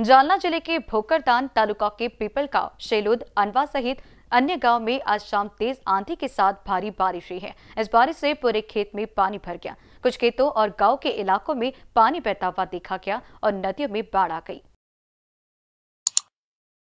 जालना जिले के भोकरदान तालुका के पीपल गांव शेलुद अनवा सहित अन्य गांव में आज शाम तेज आंधी के साथ भारी बारिश हुई है इस बारिश से पूरे खेत में पानी भर गया कुछ खेतों और गांव के इलाकों में पानी बहता हुआ देखा गया और नदियों में बाढ़ आ गई